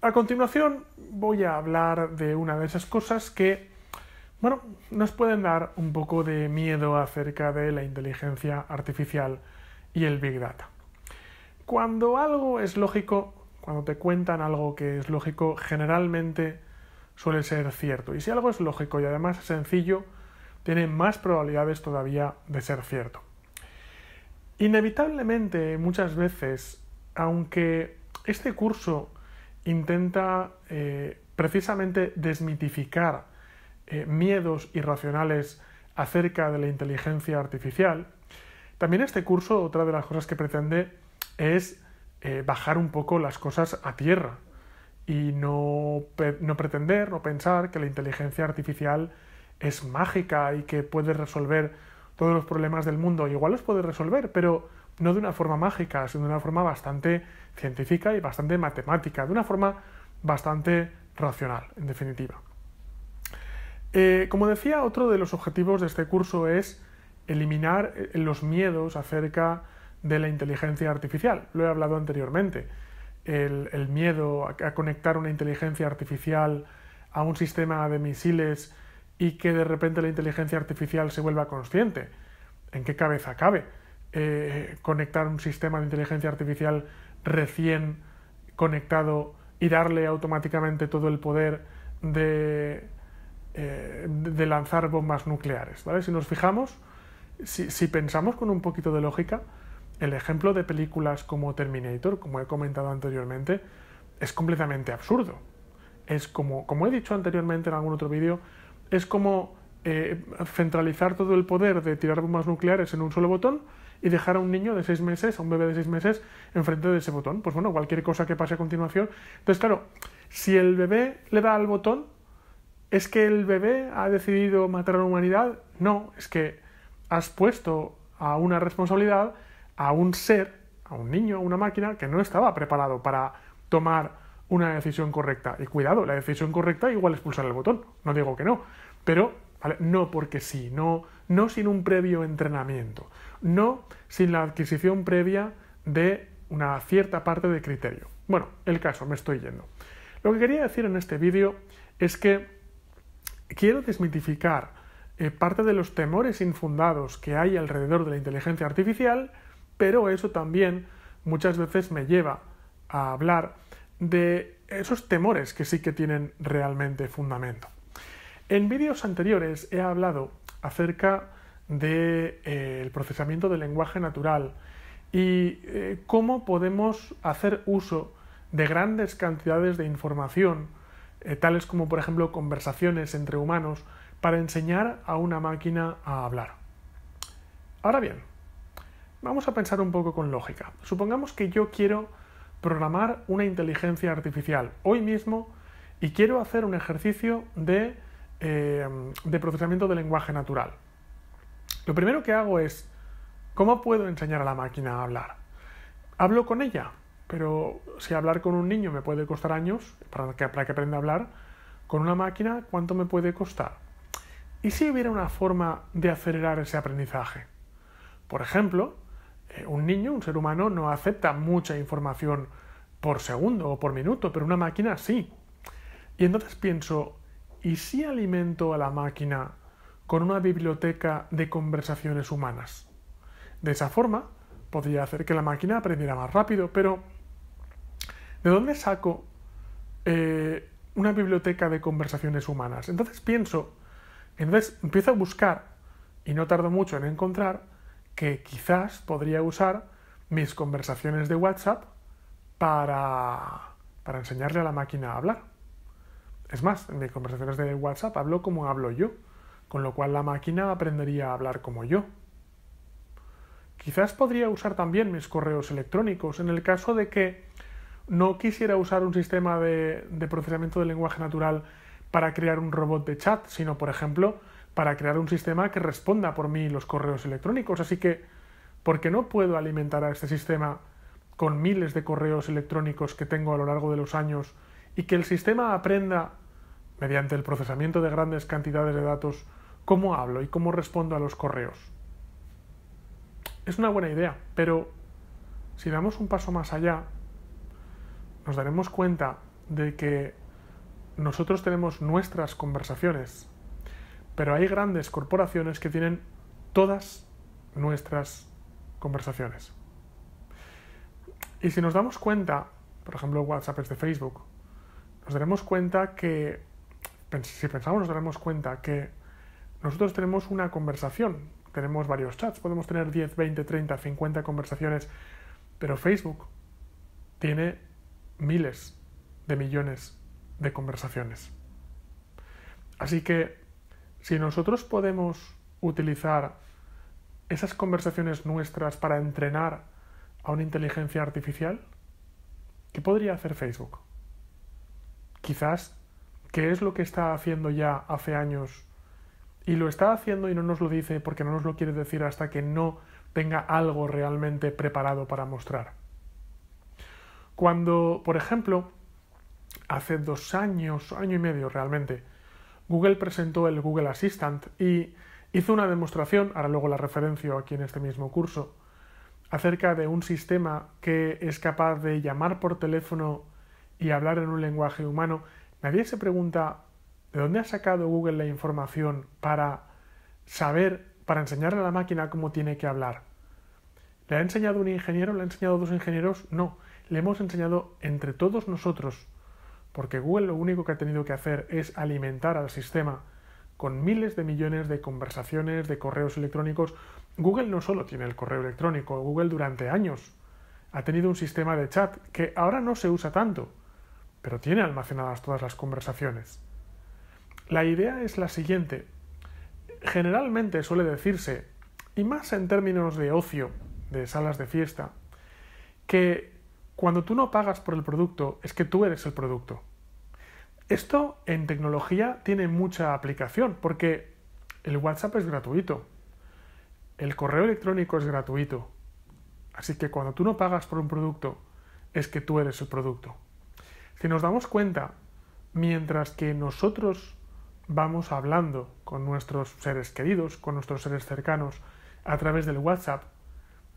A continuación voy a hablar de una de esas cosas que, bueno, nos pueden dar un poco de miedo acerca de la inteligencia artificial y el Big Data. Cuando algo es lógico, cuando te cuentan algo que es lógico, generalmente suele ser cierto. Y si algo es lógico y además es sencillo, tiene más probabilidades todavía de ser cierto. Inevitablemente, muchas veces, aunque este curso intenta eh, precisamente desmitificar eh, miedos irracionales acerca de la inteligencia artificial. También este curso, otra de las cosas que pretende es eh, bajar un poco las cosas a tierra y no, no pretender, o pensar que la inteligencia artificial es mágica y que puede resolver todos los problemas del mundo. Igual los puede resolver, pero no de una forma mágica, sino de una forma bastante científica y bastante matemática, de una forma bastante racional, en definitiva. Eh, como decía, otro de los objetivos de este curso es eliminar eh, los miedos acerca de la inteligencia artificial. Lo he hablado anteriormente. El, miedo a, conectar una inteligencia artificial a un sistema de misiles y que de repente la inteligencia artificial se vuelva consciente. ¿En qué cabeza cabe? Eh, conectar un sistema de inteligencia artificial recién conectado y darle automáticamente todo el poder de, eh, de lanzar bombas nucleares. ¿vale? Si nos fijamos, si, pensamos con un poquito de lógica, el ejemplo de películas como Terminator, como he comentado anteriormente, es completamente absurdo. Es como, como he dicho anteriormente en algún otro vídeo, es como eh, centralizar todo el poder de tirar bombas nucleares en un solo botón y dejar a un niño de seis meses, a un bebé de seis meses, enfrente de ese botón. Pues bueno, cualquier cosa que pase a continuación. Entonces, claro, si el bebé le da al botón, ¿es que el bebé ha decidido matar a la humanidad? No, es que has puesto a una responsabilidad a un ser, a un niño, a una máquina que no estaba preparado para tomar una decisión correcta. Y cuidado, la decisión correcta igual es pulsar el botón, no digo que no, pero no porque sí, no, no sin un previo entrenamiento, no sin la adquisición previa de una cierta parte de criterio. Bueno, el caso, me estoy yendo. Lo que quería decir en este vídeo es que quiero desmitificar eh, parte de los temores infundados que hay alrededor de la inteligencia artificial, pero eso también muchas veces me lleva a hablar de esos temores que sí que tienen realmente fundamento. En vídeos anteriores he hablado acerca del eh, procesamiento del lenguaje natural y eh, cómo podemos hacer uso de grandes cantidades de información, eh, tales como por ejemplo conversaciones entre humanos, para enseñar a una máquina a hablar. Ahora bien, vamos a pensar un poco con lógica. Supongamos que yo quiero programar una inteligencia artificial hoy mismo y quiero hacer un ejercicio de Em, de procesamiento del lenguaje natural. Lo primero que hago es, ¿cómo puedo enseñar a la máquina a hablar? Hablo con ella, pero si hablar con un niño me puede costar años para para que aprenda a hablar, con una máquina, ¿cuánto me puede costar? ¿Y si hubiera una forma de acelerar ese aprendizaje? Por ejemplo, eh, un niño, un ser humano, no acepta mucha información por segundo o por minuto, pero una máquina sí. Y entonces pienso, y si alimento a la máquina con una biblioteca de conversaciones humanas. De esa forma, podría hacer que la máquina aprendiera más rápido, pero ¿de dónde saco eh, una biblioteca de conversaciones humanas? Entonces pienso, entonces empiezo a buscar, y no tardo mucho en encontrar, que quizás podría usar mis conversaciones de WhatsApp para enseñarle a la máquina a hablar. Es más, en mis conversaciones de WhatsApp hablo como hablo yo, con lo cual la máquina aprendería a hablar como yo. Quizás podría usar también mis correos electrónicos en el caso de que no quisiera usar un sistema de, procesamiento de lenguaje natural para crear un robot de chat, sino, por ejemplo, para crear un sistema que responda por mí los correos electrónicos. Así que, ¿por qué no puedo alimentar a este sistema con miles de correos electrónicos que tengo a lo largo de los años y que el sistema aprenda, mediante el procesamiento de grandes cantidades de datos, cómo hablo y cómo respondo a los correos. Es una buena idea, pero si damos un paso más allá, nos daremos cuenta de que nosotros tenemos nuestras conversaciones, pero hay grandes corporaciones que tienen todas nuestras conversaciones. Y si nos damos cuenta, por ejemplo, WhatsApp es de Facebook, nos daremos cuenta que, si pensamos, nos daremos cuenta que nosotros tenemos una conversación, tenemos varios chats, podemos tener 10, 20, 30, 50 conversaciones, pero Facebook tiene miles de millones de conversaciones. Así que si nosotros podemos utilizar esas conversaciones nuestras para entrenar a una inteligencia artificial, ¿qué podría hacer Facebook? quizás qué es lo que está haciendo ya hace años y lo está haciendo y no nos lo dice porque no nos lo quiere decir hasta que no tenga algo realmente preparado para mostrar. Cuando, por ejemplo, hace dos años, año y medio realmente, Google presentó el Google Assistant y hizo una demostración, ahora luego la referencio aquí en este mismo curso, acerca de un sistema que es capaz de llamar por teléfono y hablar en un lenguaje humano, nadie se pregunta de dónde ha sacado Google la información para saber, para enseñarle a la máquina cómo tiene que hablar. ¿Le ha enseñado un ingeniero? ¿Le ha enseñado dos ingenieros? No, le hemos enseñado entre todos nosotros, porque Google lo único que ha tenido que hacer es alimentar al sistema con miles de millones de conversaciones, de correos electrónicos. Google no solo tiene el correo electrónico, Google durante años ha tenido un sistema de chat que ahora no se usa tanto, pero tiene almacenadas todas las conversaciones. La idea es la siguiente. Generalmente suele decirse, y más en términos de ocio, de salas de fiesta, que cuando tú no pagas por el producto es que tú eres el producto. Esto en tecnología tiene mucha aplicación porque el WhatsApp es gratuito, el correo electrónico es gratuito, así que cuando tú no pagas por un producto es que tú eres el producto. Si nos damos cuenta mientras que nosotros vamos hablando con nuestros seres queridos, con nuestros seres cercanos, a través del WhatsApp,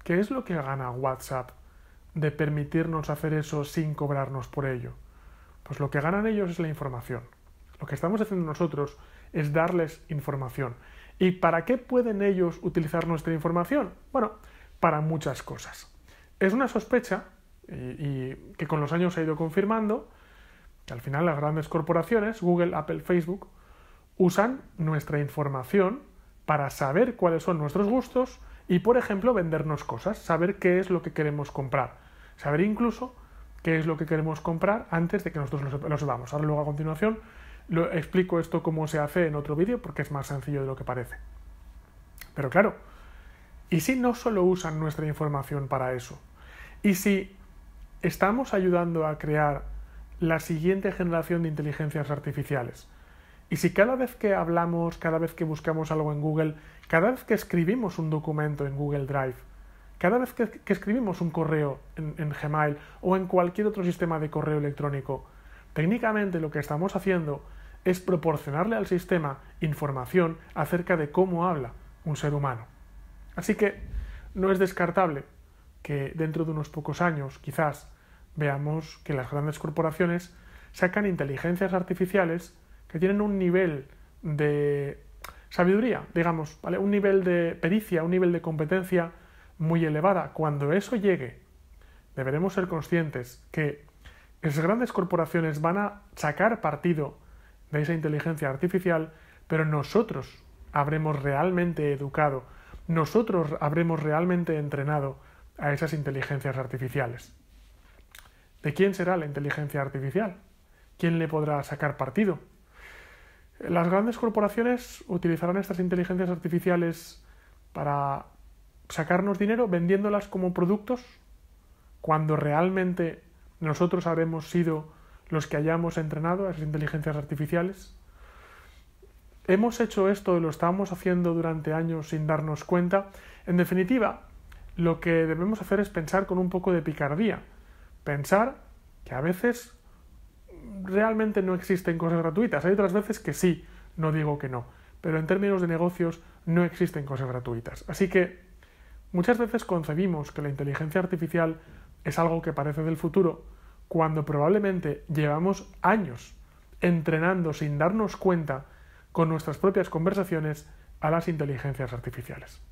¿qué es lo que gana WhatsApp de permitirnos hacer eso sin cobrarnos por ello? Pues lo que ganan ellos es la información. Lo que estamos haciendo nosotros es darles información. ¿Y para qué pueden ellos utilizar nuestra información? Bueno, para muchas cosas. Es una sospecha y, que con los años ha ido confirmando, que al final las grandes corporaciones, Google, Apple, Facebook, usan nuestra información para saber cuáles son nuestros gustos y, por ejemplo, vendernos cosas, saber qué es lo que queremos comprar, saber incluso qué es lo que queremos comprar antes de que nosotros lo sepamos. Ahora luego a continuación lo explico esto cómo se hace en otro vídeo porque es más sencillo de lo que parece. Pero claro, ¿y si no solo usan nuestra información para eso? ¿Y si estamos ayudando a crear la siguiente generación de inteligencias artificiales. Y si cada vez que hablamos, cada vez que buscamos algo en Google, cada vez que escribimos un documento en Google Drive, cada vez que, escribimos un correo en Gmail o en cualquier otro sistema de correo electrónico, técnicamente lo que estamos haciendo es proporcionarle al sistema información acerca de cómo habla un ser humano. Así que no es descartable que dentro de unos pocos años, quizás, veamos que las grandes corporaciones sacan inteligencias artificiales que tienen un nivel de sabiduría, digamos, ¿vale? un nivel de pericia, un nivel de competencia muy elevada. Cuando eso llegue, deberemos ser conscientes que esas grandes corporaciones van a sacar partido de esa inteligencia artificial, pero nosotros habremos realmente educado, nosotros habremos realmente entrenado a esas inteligencias artificiales. ¿De quién será la inteligencia artificial? ¿Quién le podrá sacar partido? Las grandes corporaciones utilizarán estas inteligencias artificiales para sacarnos dinero vendiéndolas como productos cuando realmente nosotros habremos sido los que hayamos entrenado a esas inteligencias artificiales. Hemos hecho esto y lo estamos haciendo durante años sin darnos cuenta. En definitiva, lo que debemos hacer es pensar con un poco de picardía pensar que a veces realmente no existen cosas gratuitas. Hay otras veces que sí, no digo que no, pero en términos de negocios no existen cosas gratuitas. Así que muchas veces concebimos que la inteligencia artificial es algo que parece del futuro, cuando probablemente llevamos años entrenando sin darnos cuenta con nuestras propias conversaciones a las inteligencias artificiales.